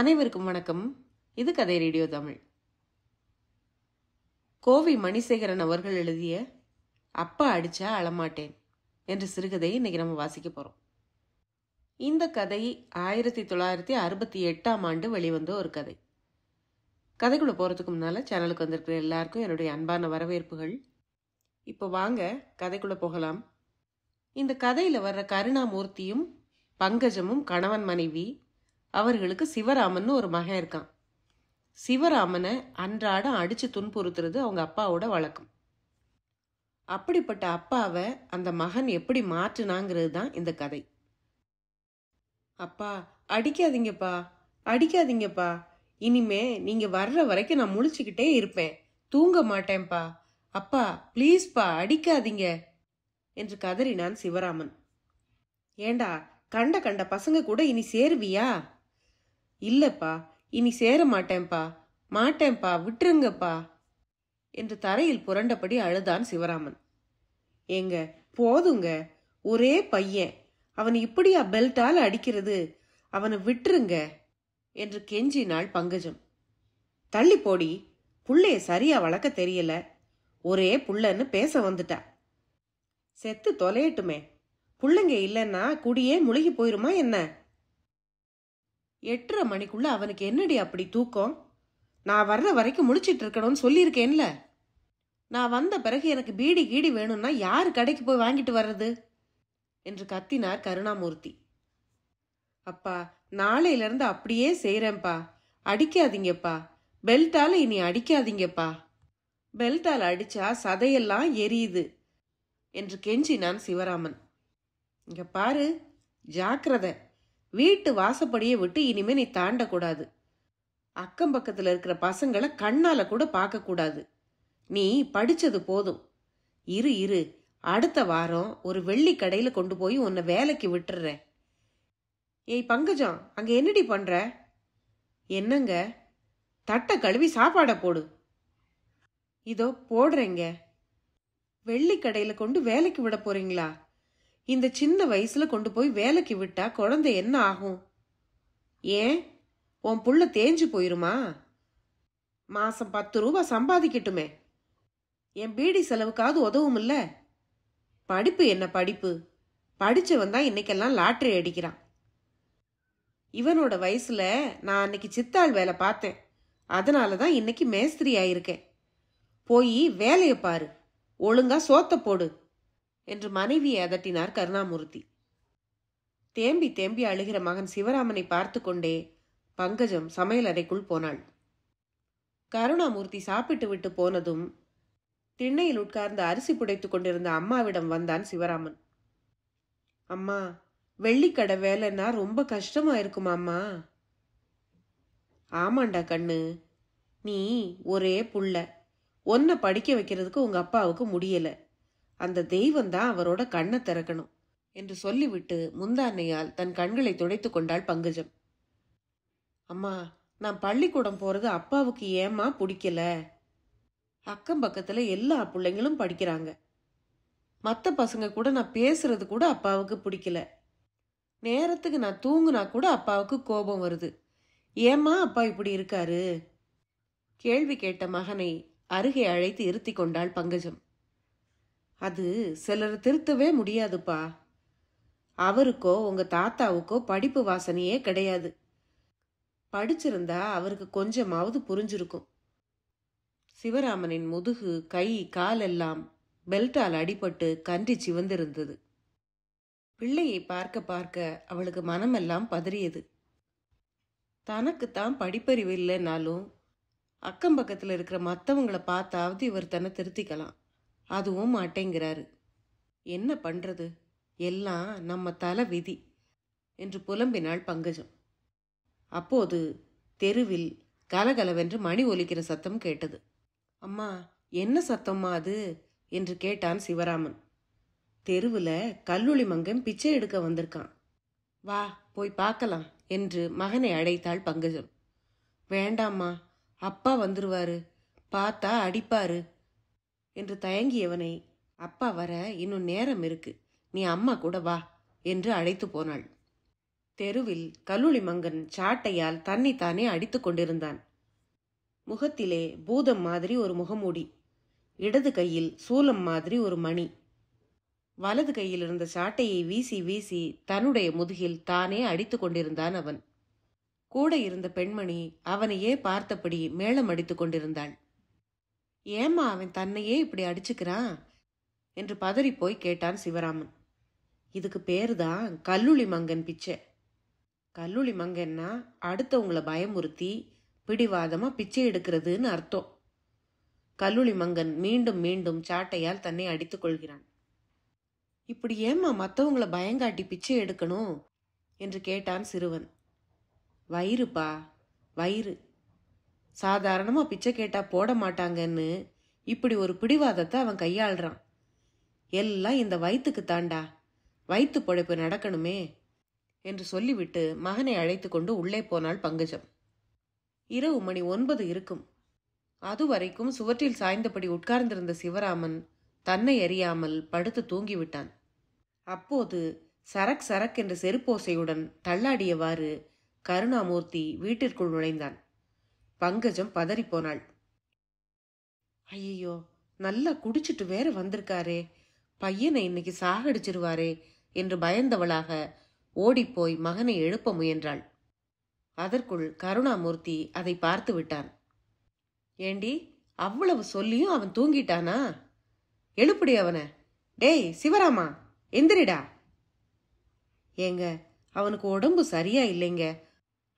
அனைவருக்கும் வணக்கம் இது கதை ரேடியோ தமிழ் கோவி மணிசேகரன் அவர்கள் எழுதிய அப்பா அடிச்சா அழமாட்டேன் என்ற சிறுகதையை இன்னைக்கு நம்ம வாசிக்க போறோம் இந்த கதை ஆயிரத்தி தொள்ளாயிரத்தி அறுபத்தி எட்டாம் ஆண்டு வெளிவந்த ஒரு கதை கதைக்குள்ளே போகிறதுக்கு முன்னால் சேனலுக்கு வந்திருக்கிற எல்லாருக்கும் என்னுடைய அன்பான வரவேற்புகள் இப்போ வாங்க கதைக்குள்ளே போகலாம் இந்த கதையில் வர்ற கருணாமூர்த்தியும் பங்கஜமும் கணவன் மனைவி அவர்களுக்கு சிவராமன் ஒரு மகன் இருக்கான் சிவராமனை அன்றாடம் அடித்து துன்புறுத்துறது அவங்க அப்பாவோட வழக்கம் அப்படிப்பட்ட அப்பாவை அந்த மகன் எப்படி மாற்றினாங்கிறது தான் இந்த கதை அப்பா அடிக்காதீங்கப்பா அடிக்காதீங்கப்பா இனிமே நீங்க வர்ற வரைக்கும் நான் முழிச்சுக்கிட்டே இருப்பேன் தூங்க மாட்டேன்ப்பா அப்பா ப்ளீஸ்ப்பா அடிக்காதீங்க என்று கதறினான் சிவராமன் ஏண்டா கண்ட கண்ட பசங்க கூட இனி சேருவியா இல்லப்பா இனி சேர மாட்டேன்ப்பா மாட்டேன்ப்பா விட்டுருங்கப்பா என்று தரையில் புரண்டபடி அழுதான் சிவராமன் ஏங்க போதுங்க ஒரே பையன் அவன் இப்படியா பெல்ட்டால் அடிக்கிறது அவனை விட்டுருங்க என்று கெஞ்சினாள் பங்கஜம் தள்ளி போடி புள்ளைய சரியா வளர்க்க தெரியல ஒரே புள்ளன்னு பேச வந்துட்டா செத்து தொலையட்டுமே புள்ளங்க இல்லைன்னா குடியே முழுகி போயிருமா என்ன எட்டரை மணிக்குள்ள அவனுக்கு என்னடி அப்படி தூக்கம் நான் வர்ற வரைக்கும் முழிச்சிட்டு இருக்கணும்னு சொல்லியிருக்கேன்ல நான் வந்த பிறகு எனக்கு பீடி கீடி வேணும்னா யார் கடைக்கு போய் வாங்கிட்டு வர்றது என்று கத்தினார் கருணாமூர்த்தி அப்பா நாளையிலேருந்து அப்படியே செய்கிறேன்ப்பா அடிக்காதீங்கப்பா பெல்ட்டால் இனி அடிக்காதீங்கப்பா பெல்ட்டால் அடித்தா சதையெல்லாம் எரியுது என்று கெஞ்சினான் சிவராமன் இங்கே பாரு ஜாக்கிரதை வீட்டு வாசப்படியை விட்டு இனிமே நீ தாண்டக்கூடாது அக்கம் பக்கத்தில் இருக்கிற பசங்களை கண்ணால் கூட பார்க்கக்கூடாது நீ படித்தது போதும் இரு இரு அடுத்த வாரம் ஒரு வெள்ளி கடையில் கொண்டு போய் உன்னை வேலைக்கு விட்டுறேன் ஏய் பங்கஜம் அங்கே என்னடி பண்ணுற என்னங்க தட்டை கழுவி சாப்பாடை போடு இதோ போடுறேங்க வெள்ளிக்கடையில் கொண்டு வேலைக்கு விட போறீங்களா இந்த சின்ன வயசில் கொண்டு போய் வேலைக்கு விட்டா குழந்தை என்ன ஆகும் ஏன் உன் புள்ள தேஞ்சு போயிருமா மாசம் பத்து ரூபா சம்பாதிக்கட்டுமே என் பீடி செலவுக்காவது உதவும் இல்லை படிப்பு என்ன படிப்பு படிச்சவன் தான் இன்னைக்கெல்லாம் லாட்ரி அடிக்கிறான் இவனோட வயசில் நான் அன்னைக்கு சித்தாள் வேலை பார்த்தேன் அதனால தான் இன்னைக்கு மேஸ்திரி ஆயிருக்கேன் போய் வேலையை பாரு ஒழுங்கா சோத்த போடு என்று மனைவியை அதட்டினார் கருணாமூர்த்தி தேம்பி தேம்பி அழுகிற மகன் சிவராமனை பார்த்து கொண்டே பங்கஜம் சமையல் அறைக்குள் போனாள் கருணாமூர்த்தி சாப்பிட்டு விட்டு போனதும் திண்ணையில் உட்கார்ந்து அரிசி புடைத்துக் கொண்டிருந்த அம்மாவிடம் வந்தான் சிவராமன் அம்மா வெள்ளிக்கடை வேலைன்னா ரொம்ப கஷ்டமா இருக்குமாம்மா ஆமாண்டா கண்ணு நீ ஒரே புள்ள ஒன்ன படிக்க வைக்கிறதுக்கு உங்க அப்பாவுக்கு முடியல அந்த தெய்வம் தான் அவரோட கண்ணை திறக்கணும் என்று சொல்லிவிட்டு முந்தானையால் தன் கண்களை துடைத்து கொண்டாள் பங்குஜம் அம்மா நான் பள்ளிக்கூடம் போறது அப்பாவுக்கு ஏமா பிடிக்கல அக்கம் பக்கத்துல எல்லா பிள்ளைங்களும் படிக்கிறாங்க மற்ற பசங்க கூட நான் பேசுறது கூட அப்பாவுக்கு பிடிக்கல நேரத்துக்கு நான் தூங்குனா கூட அப்பாவுக்கு கோபம் வருது ஏம்மா அப்பா இப்படி இருக்காரு கேள்வி கேட்ட மகனை அருகே அழைத்து இருத்தி கொண்டாள் பங்கஜம் அது சிலர் திருத்தவே முடியாதுப்பா அவருக்கோ உங்க தாத்தாவுக்கோ படிப்பு வாசனையே கிடையாது படிச்சிருந்தா அவருக்கு கொஞ்சமாவது புரிஞ்சிருக்கும் சிவராமனின் முதுகு கை காலெல்லாம் பெல்ட்டால் அடிபட்டு கன்றி சிவந்திருந்தது பிள்ளையை பார்க்க பார்க்க அவளுக்கு மனமெல்லாம் பதறியது தனக்குத்தான் படிப்பறிவு இல்லைனாலும் அக்கம் பக்கத்தில் இருக்கிற மற்றவங்கள பார்த்தாவது இவர் தன்னை திருத்திக்கலாம் அதுவும் மாட்டேங்கிறாரு என்ன பண்ணுறது எல்லாம் நம்ம தலை விதி என்று புலம்பினாள் பங்கஜம் அப்போது தெருவில் கலகலவென்று மணி ஒலிக்கிற சத்தம் கேட்டது அம்மா என்ன சத்தம்மா அது என்று கேட்டான் சிவராமன் தெருவுல கல்லுளி மங்கன் பிச்சை எடுக்க வந்திருக்கான் வா போய் பார்க்கலாம் என்று மகனை அழைத்தாள் பங்கஜம் வேண்டாம்மா அப்பா வந்துருவாரு பார்த்தா அடிப்பாரு என்று தயங்கியவனை அப்பா வர இன்னும் நேரம் இருக்கு நீ அம்மா கூட வா என்று அழைத்து போனாள் தெருவில் கல்லூலி மங்கன் சாட்டையால் தன்னை தானே அடித்து கொண்டிருந்தான் முகத்திலே பூதம் மாதிரி ஒரு முகமூடி இடது கையில் சூலம் மாதிரி ஒரு மணி வலது கையில் இருந்த சாட்டையை வீசி வீசி தன்னுடைய முதுகில் தானே அடித்து கொண்டிருந்தான் அவன் கூட இருந்த பெண்மணி அவனையே பார்த்தபடி மேளம் அடித்து கொண்டிருந்தாள் ஏமா அவன் தன்னையே இப்படி அடிச்சுக்கிறான் என்று பதறிப்போய் கேட்டான் சிவராமன் இதுக்கு பேருதான் தான் கல்லுளி மங்கன் பிச்சை கல்லுளி மங்கன்னா அடுத்தவங்கள பயமுறுத்தி பிடிவாதமாக பிச்சை எடுக்கிறதுன்னு அர்த்தம் கல்லுளி மங்கன் மீண்டும் மீண்டும் சாட்டையால் தன்னை அடித்துக் கொள்கிறான் இப்படி ஏம்மா மற்றவங்களை பயங்காட்டி பிச்சை எடுக்கணும் என்று கேட்டான் சிறுவன் வயிறுப்பா வயிறு சாதாரணமாக பிச்சை கேட்டால் போட மாட்டாங்கன்னு இப்படி ஒரு பிடிவாதத்தை அவன் கையாளுறான் எல்லாம் இந்த வயிற்றுக்கு தாண்டா வயிற்று பொழைப்பு நடக்கணுமே என்று சொல்லிவிட்டு மகனை அழைத்து கொண்டு உள்ளே போனாள் பங்குஜம் இரவு மணி ஒன்பது இருக்கும் அதுவரைக்கும் சுவற்றில் சாய்ந்தபடி உட்கார்ந்திருந்த சிவராமன் தன்னை அறியாமல் படுத்து தூங்கிவிட்டான் அப்போது சரக் சரக் என்ற செருப்போசையுடன் தள்ளாடியவாறு கருணாமூர்த்தி வீட்டிற்குள் நுழைந்தான் பங்கஜம் பதறிப்போனாள் ஐயையோ நல்லா குடிச்சிட்டு வேற வந்திருக்காரே பையனை இன்னைக்கு சாகடிச்சிருவாரே என்று பயந்தவளாக ஓடிப்போய் மகனை எழுப்ப முயன்றாள் அதற்குள் கருணாமூர்த்தி அதை பார்த்து விட்டான் ஏண்டி அவ்வளவு சொல்லியும் அவன் தூங்கிட்டானா எழுப்புடி அவனை டேய் சிவராமா எந்திரிடா ஏங்க அவனுக்கு உடம்பு சரியா இல்லைங்க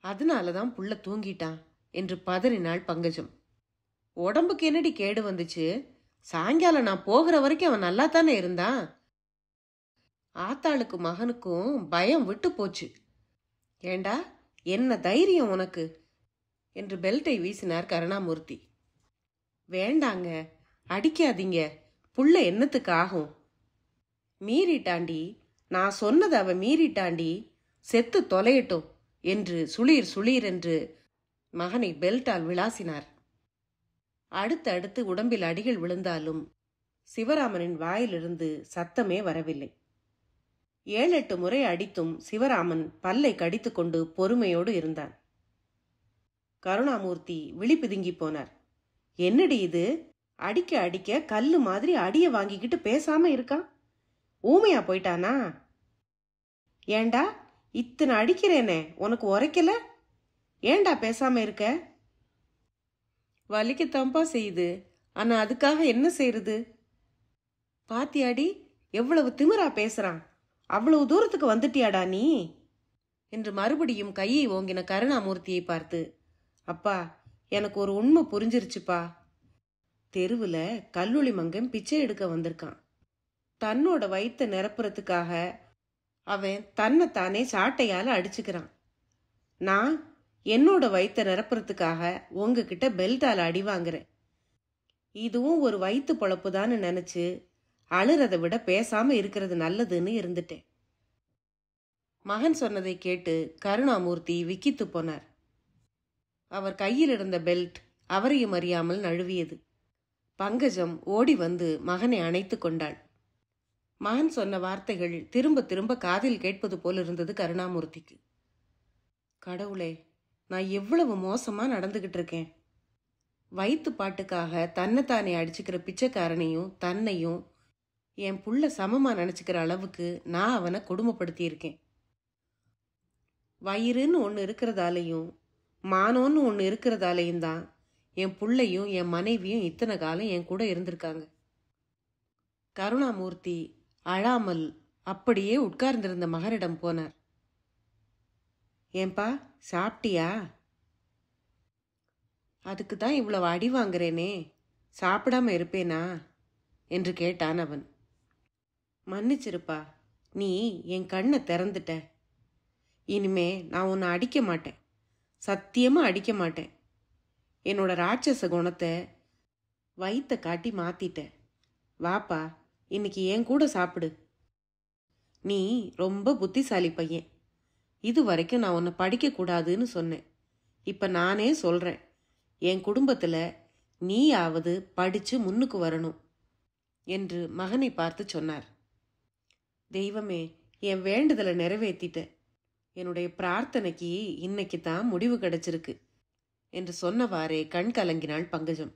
அதனால தான் புள்ள தூங்கிட்டான் என்று பதறினாள் பங்கஜம் உடம்புக்கு என்னடி கேடு வந்துச்சு சாயங்காலம் நான் போகிற வரைக்கும் அவன் நல்லா தானே இருந்தான் ஆத்தாளுக்கு மகனுக்கும் பயம் விட்டு போச்சு ஏண்டா என்ன தைரியம் உனக்கு என்று பெல்ட்டை வீசினார் கருணாமூர்த்தி வேண்டாங்க அடிக்காதீங்க புள்ள என்னத்துக்கு ஆகும் மீறிட்டாண்டி நான் சொன்னது அவ மீறிட்டாண்டி செத்து தொலையட்டும் என்று சுளீர் சுளீர் என்று மகனை பெல்ட்டால் விளாசினார் அடுத்தடுத்து உடம்பில் அடிகள் விழுந்தாலும் சிவராமனின் வாயிலிருந்து சத்தமே வரவில்லை ஏழெட்டு முறை அடித்தும் சிவராமன் பல்லை கடித்துக்கொண்டு பொறுமையோடு இருந்தான் கருணாமூர்த்தி விழி போனார் என்னடி இது அடிக்க அடிக்க கல் மாதிரி அடியை வாங்கிக்கிட்டு பேசாம இருக்கான் ஊமையா போயிட்டானா ஏண்டா இத்தனை அடிக்கிறேனே உனக்கு உரைக்கல ஏண்டா பேசாம இருக்க வலிக்கத்தம்பா செய்யுது ஆனா அதுக்காக என்ன செய்யறது பாத்தியாடி எவ்வளவு திமிரா பேசுறான் அவ்வளவு தூரத்துக்கு வந்துட்டியாடா நீ என்று மறுபடியும் கையை ஓங்கின கருணாமூர்த்தியை பார்த்து அப்பா எனக்கு ஒரு உண்மை புரிஞ்சிருச்சுப்பா தெருவில் கல்லுளி மங்கன் பிச்சை எடுக்க வந்திருக்கான் தன்னோட வயிற்ற நிரப்புறதுக்காக அவன் தன்னைத்தானே சாட்டையால் அடிச்சுக்கிறான் நான் என்னோட வயிற்ற நிரப்புறதுக்காக உங்ககிட்ட பெல்ட்டால் அடி வாங்குறேன் இதுவும் ஒரு வயிற்று பொழப்பு தான் நினச்சி அழுறதை விட பேசாமல் இருக்கிறது நல்லதுன்னு இருந்துட்டேன் மகன் சொன்னதை கேட்டு கருணாமூர்த்தி விக்கித்து போனார் அவர் கையில் இருந்த பெல்ட் அவரையும் அறியாமல் நழுவியது பங்கஜம் ஓடி வந்து மகனை அணைத்து கொண்டாள் மகன் சொன்ன வார்த்தைகள் திரும்ப திரும்ப காதில் கேட்பது போல் இருந்தது கருணாமூர்த்திக்கு கடவுளே நான் எவ்வளவு மோசமா நடந்துகிட்டு இருக்கேன் வயிற்று பாட்டுக்காக தன்னைத்தானே அடிச்சுக்கிற பிச்சைக்காரனையும் தன்னையும் என் புள்ள சமமா நினச்சிக்கிற அளவுக்கு நான் அவனை கொடுமைப்படுத்தியிருக்கேன் வயிறுன்னு ஒன்று இருக்கிறதாலையும் மானோன்னு ஒன்று இருக்கிறதாலையும் தான் என் பிள்ளையும் என் மனைவியும் இத்தனை காலம் என் கூட இருந்திருக்காங்க கருணாமூர்த்தி அழாமல் அப்படியே உட்கார்ந்திருந்த மகரிடம் போனார் ஏன்பா சாப்பிட்டியா அதுக்கு தான் இவ்வளவு அடி வாங்குறேனே சாப்பிடாம இருப்பேனா என்று கேட்டான் அவன் மன்னிச்சிருப்பா நீ என் கண்ணை திறந்துட்ட இனிமே நான் உன்னை அடிக்க மாட்டேன் சத்தியமாக அடிக்க மாட்டேன் என்னோட ராட்சச குணத்தை வயிற்ற காட்டி மாத்திட்டேன் வாப்பா இன்னைக்கு என் கூட சாப்பிடு நீ ரொம்ப புத்திசாலி பையன் இது வரைக்கும் நான் உன்னை படிக்கக்கூடாதுன்னு சொன்னேன் இப்போ நானே சொல்கிறேன் என் குடும்பத்தில் நீயாவது படித்து முன்னுக்கு வரணும் என்று மகனை பார்த்து சொன்னார் தெய்வமே என் வேண்டுதலை நிறைவேற்றிட்டேன் என்னுடைய பிரார்த்தனைக்கு இன்னைக்கு தான் முடிவு கிடைச்சிருக்கு என்று சொன்னவாறே கண் கலங்கினாள் பங்கஜம்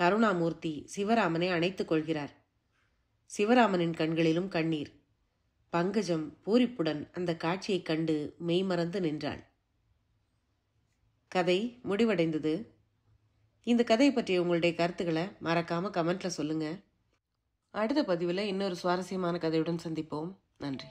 கருணாமூர்த்தி சிவராமனை அணைத்துக் கொள்கிறார் சிவராமனின் கண்களிலும் கண்ணீர் பங்கஜம் பூரிப்புடன் அந்த காட்சியைக் கண்டு மெய்மறந்து நின்றாள் கதை முடிவடைந்தது இந்த கதை பற்றிய உங்களுடைய கருத்துக்களை மறக்காமல் கமெண்ட்ல சொல்லுங்க அடுத்த பதிவில் இன்னொரு சுவாரஸ்யமான கதையுடன் சந்திப்போம் நன்றி